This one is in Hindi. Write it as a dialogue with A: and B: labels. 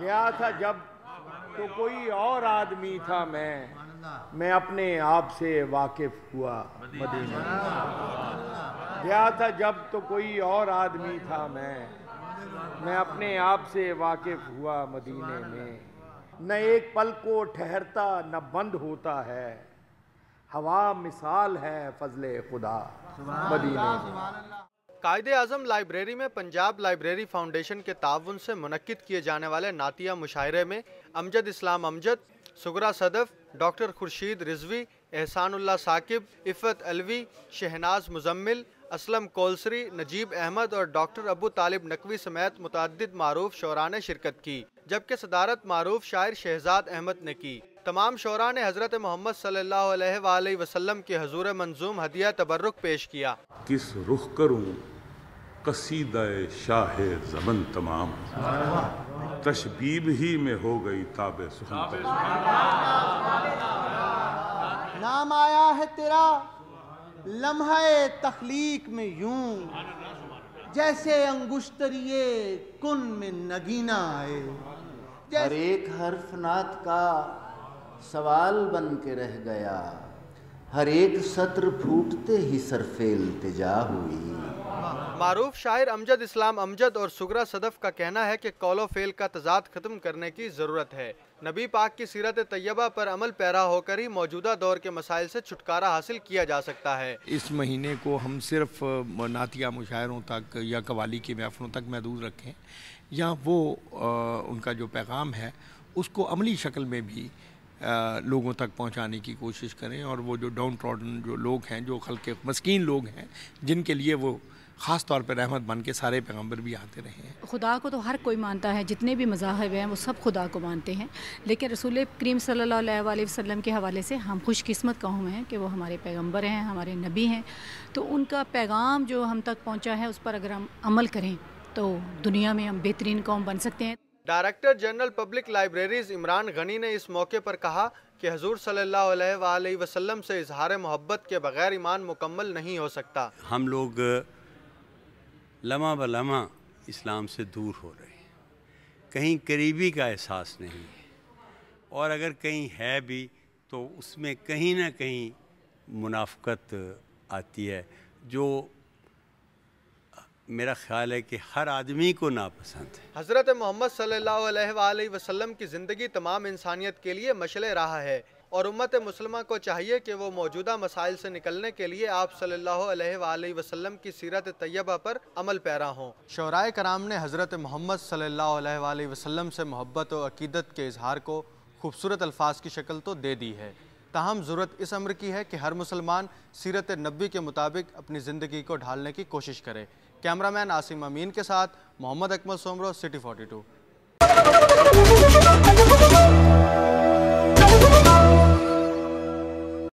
A: गया था जब तो कोई और आदमी था मैं मैं अपने आप से वाकिफ हुआ मदीना गया था जब तो कोई और आदमी था मैं मैं अपने आप से वाकिफ हुआ मदीने में न एक पल को ठहरता न बंद होता है हवा मिसाल है फजल खुदा मदीने
B: कायद अजम लाइब्रेरी में पंजाब लाइब्रेरी फाउंडेशन के ताउन से मनद किए जाने वाले नातिया मुशायरे में अमजद इस्लाम अमजद सुगरा सदफ डॉक्टर खुर्शीद रिजवी एहसानुल्ला साकिब इफ़त अलवी शहनाज मुजम्मिल असलम कोलसरी नजीब अहमद और डॉक्टर अबू तालिब नकवी समेत मुतद मरूफ शौरा ने शिरकत की जबकि सदारत मरूफ शायर शहजाद अहमद ने की तमाम शौरा ने हज़रत मोहम्मद सल्ला वसम की हजूर मंजूम
A: हदिया तबरक पेश किया किस रुख करूं कसीद शाह जमन तमाम तशबीब ही में हो गई ताब सुख नाम आया
B: है तेरा लम्हा तखलीक में यूं जैसे अंगुश्तरी कुन में नगीना आए हर एक हर्फनाथ का सवाल बन के रह गया
A: हर एक सत्र फूटते ही सरफे इल्तजा हुई
B: मारूफ शायर अमजद इस्लाम अमजद और सुगरा सदफ का कहना है कि कौलो फेल का तजाद ख़त्म करने की ज़रूरत है नबी पाक की सीरत तयबा पर अमल पैरा होकर ही मौजूदा दौर के मसाइल से छुटकारा हासिल किया जा सकता है
A: इस महीने को हम सिर्फ नातिया मुशायरों तक या कवाली के महफलों तक महदूद रखें या वो आ, उनका जो पैगाम है उसको अमली शक्ल में भी लोगों तक पहुंचाने की कोशिश करें और वो जो डाउन ट्रॉडन जो लोग हैं जो हल्के मस्किन लोग हैं जिनके लिए वो ख़ास तौर पर रहमत बन के सारे पैगम्बर भी आते रहे हैं
B: खुदा को तो हर कोई मानता है जितने भी मजाहब हैं वो सब खुदा को मानते हैं लेकिन रसूल करीम सल्ला वसम के हवाले से हम खुशकस्मत कहूँ हैं कि वो हमारे पैगम्बर हैं हमारे नबी हैं तो उनका पैगाम जो हम तक पहुँचा है उस पर अगर हम अमल करें तो दुनिया में हम बेहतरीन कौम बन सकते हैं director general public libraries Imran Gani ने इस मौके पर कहा कि हजूर सल्लल्लाहु वसल्लम से इजहार मोहब्बत के बग़ैर ईमान मुकम्मल नहीं हो सकता हम लोग लमा ब लमा इस्लाम से दूर हो रहे हैं कहीं करीबी का एहसास नहीं है और अगर कहीं है भी तो उसमें कहीं ना कहीं मुनाफ्त आती है जो मेरा ख्याल है कि हर आदमी को नापसंद है हज़रत मोहम्मद सल्लल्लाहु वसल्लम की ज़िंदगी तमाम इंसानियत के लिए मशल रहा है और उम्मत मुसलमा को चाहिए कि वो मौजूदा मसाइल से निकलने के लिए आप सल्लल्लाहु अलैहि वसल्लम की सीरत तैयबा पर अमल पैरा हों शराय कराम ने हज़रत मोहम्मद सल्लल्लाहु अलैहि वसल्लम से मोहब्बत और अकीदत के इजहार को खूबसूरत अल्फाज की शक्ल तो दे दी है तहम ज़रूरत इस अम्र की है कि हर मुसलमान सीरत नबी के मुताबिक अपनी ज़िंदगी को ढालने की कोशिश करे कैमरामैन आसिम अमीन के साथ मोहम्मद अकमल सोमरो सिटी 42